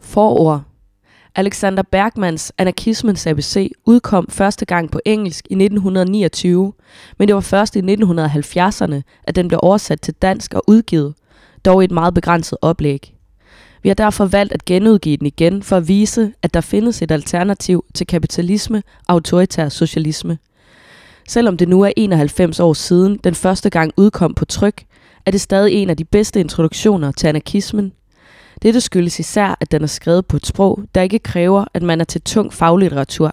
Forord Alexander Bergmans Anarkismens ABC udkom første gang på engelsk i 1929, men det var først i 1970'erne, at den blev oversat til dansk og udgivet, dog i et meget begrænset oplæg. Vi har derfor valgt at genudgive den igen for at vise, at der findes et alternativ til kapitalisme og autoritær socialisme. Selvom det nu er 91 år siden den første gang udkom på tryk, er det stadig en af de bedste introduktioner til anarkismen, dette skyldes især, at den er skrevet på et sprog, der ikke kræver, at man er til tung faglitteratur.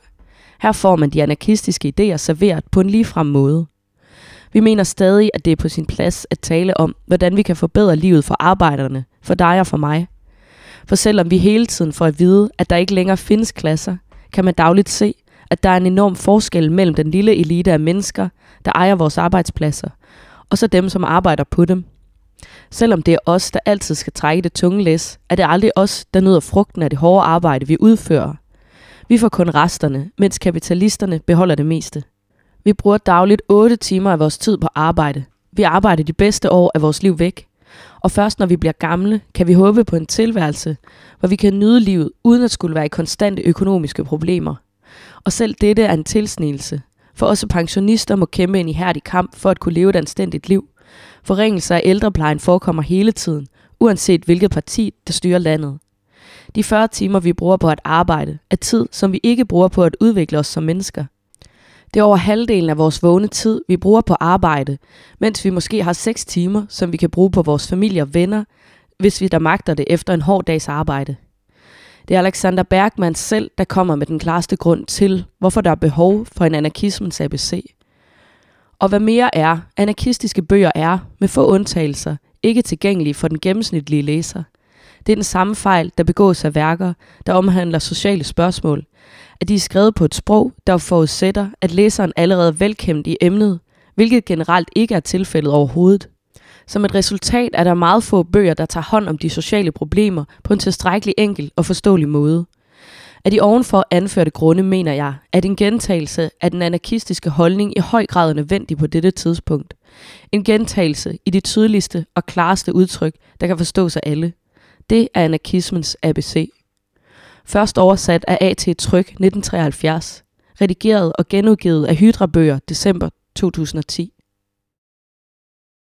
Her får man de anarkistiske idéer serveret på en ligefrem måde. Vi mener stadig, at det er på sin plads at tale om, hvordan vi kan forbedre livet for arbejderne, for dig og for mig. For selvom vi hele tiden får at vide, at der ikke længere findes klasser, kan man dagligt se, at der er en enorm forskel mellem den lille elite af mennesker, der ejer vores arbejdspladser, og så dem, som arbejder på dem – Selvom det er os, der altid skal trække det tunge læs, er det aldrig os, der nyder frugten af det hårde arbejde, vi udfører. Vi får kun resterne, mens kapitalisterne beholder det meste. Vi bruger dagligt 8 timer af vores tid på arbejde. Vi arbejder de bedste år af vores liv væk. Og først når vi bliver gamle, kan vi håbe på en tilværelse, hvor vi kan nyde livet uden at skulle være i konstante økonomiske problemer. Og selv dette er en tilsnigelse, for også pensionister må kæmpe en ihærdig kamp for at kunne leve et anstændigt liv – Forringelser af ældreplejen forekommer hele tiden, uanset hvilket parti, der styrer landet. De 40 timer, vi bruger på at arbejde, er tid, som vi ikke bruger på at udvikle os som mennesker. Det er over halvdelen af vores vågne tid, vi bruger på arbejde, mens vi måske har 6 timer, som vi kan bruge på vores familie og venner, hvis vi der magter det efter en hård dags arbejde. Det er Alexander Bergman selv, der kommer med den klareste grund til, hvorfor der er behov for en anarkismens ABC. Og hvad mere er, anarkistiske bøger er, med få undtagelser, ikke tilgængelige for den gennemsnitlige læser. Det er den samme fejl, der begås af værker, der omhandler sociale spørgsmål, at de er skrevet på et sprog, der forudsætter, at læseren allerede er velkendt i emnet, hvilket generelt ikke er tilfældet overhovedet. Som et resultat er der meget få bøger, der tager hånd om de sociale problemer på en tilstrækkelig enkel og forståelig måde – af de ovenfor anførte grunde mener jeg, at en gentagelse af den anarkistiske holdning i høj grad er nødvendig på dette tidspunkt. En gentagelse i det tydeligste og klareste udtryk, der kan forstås af alle. Det er anarkismens ABC. Først oversat af A.T. Tryk 1973, redigeret og genudgivet af Hydra-bøger december 2010.